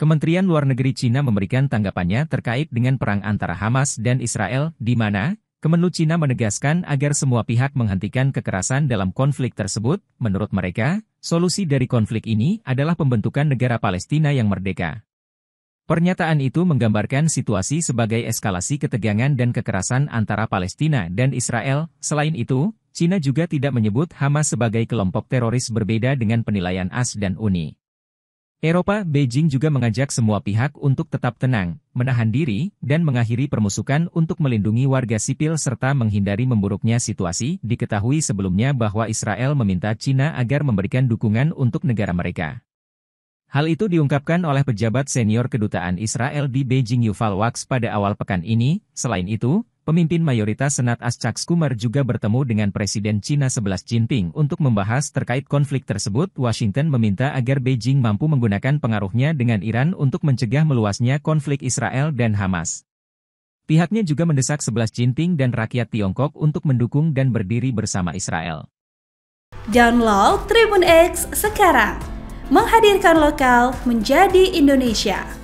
Kementerian Luar Negeri Cina memberikan tanggapannya terkait dengan perang antara Hamas dan Israel, di mana Kemenlu Cina menegaskan agar semua pihak menghentikan kekerasan dalam konflik tersebut. Menurut mereka, solusi dari konflik ini adalah pembentukan negara Palestina yang merdeka. Pernyataan itu menggambarkan situasi sebagai eskalasi ketegangan dan kekerasan antara Palestina dan Israel. Selain itu, Cina juga tidak menyebut Hamas sebagai kelompok teroris berbeda dengan penilaian AS dan UNI. Eropa, Beijing juga mengajak semua pihak untuk tetap tenang, menahan diri, dan mengakhiri permusukan untuk melindungi warga sipil serta menghindari memburuknya situasi. Diketahui sebelumnya bahwa Israel meminta China agar memberikan dukungan untuk negara mereka. Hal itu diungkapkan oleh pejabat senior kedutaan Israel di Beijing Yuval Wax pada awal pekan ini. Selain itu, Pemimpin mayoritas Senat Ascak Skumar juga bertemu dengan Presiden Cina 11 Jinping untuk membahas terkait konflik tersebut. Washington meminta agar Beijing mampu menggunakan pengaruhnya dengan Iran untuk mencegah meluasnya konflik Israel dan Hamas. Pihaknya juga mendesak 11 Jinping dan rakyat Tiongkok untuk mendukung dan berdiri bersama Israel. Download Tribun X sekarang. Menghadirkan lokal menjadi Indonesia.